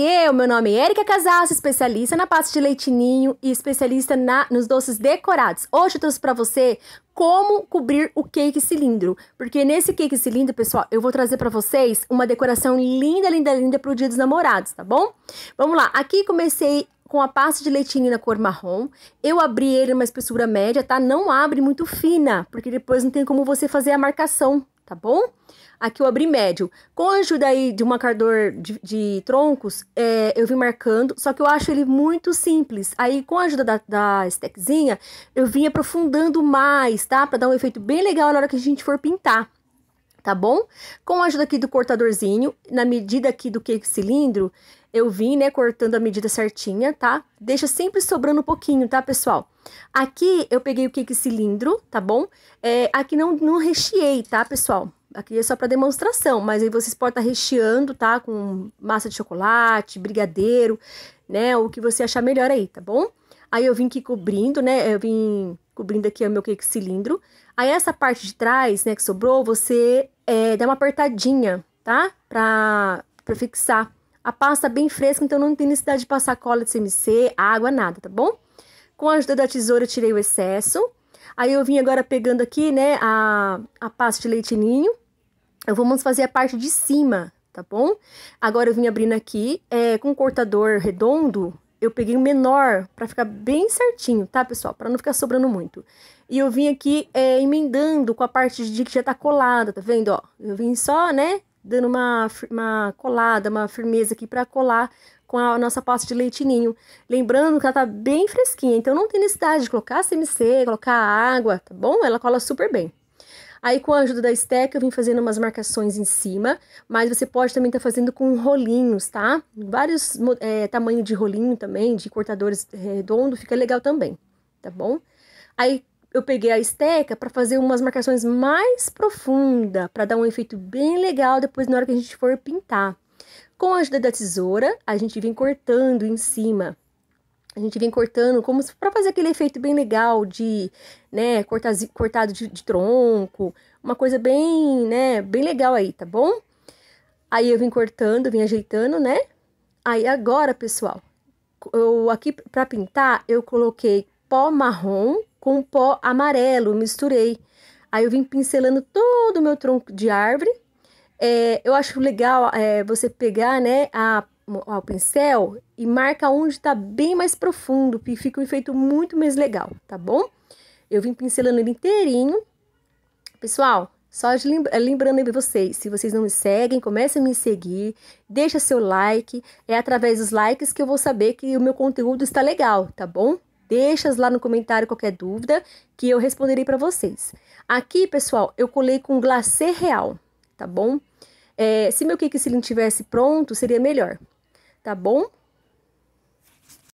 e eu, meu nome é Erika Casasso, especialista na pasta de leitinho e especialista na, nos doces decorados. Hoje eu trouxe para você como cobrir o cake cilindro, porque nesse cake cilindro, pessoal, eu vou trazer para vocês uma decoração linda, linda, linda para o Dia dos Namorados, tá bom? Vamos lá. Aqui comecei com a pasta de leitinho na cor marrom. Eu abri ele numa espessura média, tá? Não abre muito fina, porque depois não tem como você fazer a marcação tá bom? Aqui eu abri médio. Com a ajuda aí de um marcador de, de troncos, é, eu vim marcando, só que eu acho ele muito simples. Aí, com a ajuda da, da stackzinha, eu vim aprofundando mais, tá? Pra dar um efeito bem legal na hora que a gente for pintar tá bom? Com a ajuda aqui do cortadorzinho, na medida aqui do que cilindro, eu vim, né, cortando a medida certinha, tá? Deixa sempre sobrando um pouquinho, tá, pessoal? Aqui eu peguei o cake cilindro, tá bom? É, aqui não, não recheei, tá, pessoal? Aqui é só para demonstração, mas aí vocês podem estar tá recheando, tá? Com massa de chocolate, brigadeiro, né? O que você achar melhor aí, tá bom? Aí eu vim aqui cobrindo, né? Eu vim cobrindo aqui o meu cake cilindro. Aí essa parte de trás, né, que sobrou, você é, dá uma apertadinha, tá? Pra, pra fixar. A pasta é bem fresca, então não tem necessidade de passar cola de CMC, água, nada, tá bom? Com a ajuda da tesoura, eu tirei o excesso. Aí eu vim agora pegando aqui, né, a, a pasta de leitinho. Eu vamos fazer a parte de cima, tá bom? Agora eu vim abrindo aqui é, com um cortador redondo, eu peguei o menor para ficar bem certinho, tá, pessoal? Para não ficar sobrando muito. E eu vim aqui é, emendando com a parte de que já tá colada, tá vendo? Ó, eu vim só, né, dando uma, uma colada, uma firmeza aqui para colar com a nossa pasta de leitinho. Lembrando que ela tá bem fresquinha, então não tem necessidade de colocar CMC, colocar água, tá bom? Ela cola super bem. Aí, com a ajuda da esteca, eu vim fazendo umas marcações em cima, mas você pode também estar tá fazendo com rolinhos, tá? Vários é, tamanhos de rolinho também, de cortadores redondo, fica legal também, tá bom? Aí, eu peguei a esteca para fazer umas marcações mais profunda, para dar um efeito bem legal depois na hora que a gente for pintar. Com a ajuda da tesoura, a gente vem cortando em cima a gente vem cortando como para fazer aquele efeito bem legal de, né, cortado de, de, tronco, uma coisa bem, né, bem legal aí, tá bom? Aí eu vim cortando, vim ajeitando, né? Aí agora, pessoal, eu aqui para pintar, eu coloquei pó marrom com pó amarelo, misturei. Aí eu vim pincelando todo o meu tronco de árvore. É, eu acho legal é, você pegar, né, a ao pincel e marca onde está bem mais profundo, e fica um efeito muito mais legal, tá bom? Eu vim pincelando ele inteirinho. Pessoal, só eh, lembrando aí vocês, se vocês não me seguem, comecem a me seguir, deixa seu like, é através dos likes que eu vou saber que o meu conteúdo está legal, tá bom? Deixa lá no comentário qualquer dúvida que eu responderei para vocês. Aqui, pessoal, eu colei com glacê real, tá bom? É, se meu cake sealing tivesse pronto, seria melhor tá bom?